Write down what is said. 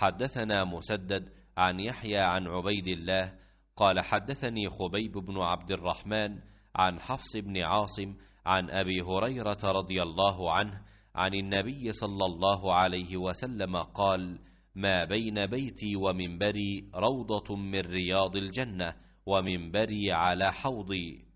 حدثنا مسدد عن يحيى عن عبيد الله قال حدثني خبيب بن عبد الرحمن عن حفص بن عاصم عن أبي هريرة رضي الله عنه عن النبي صلى الله عليه وسلم قال ما بين بيتي ومنبري روضة من رياض الجنة ومنبري على حوضي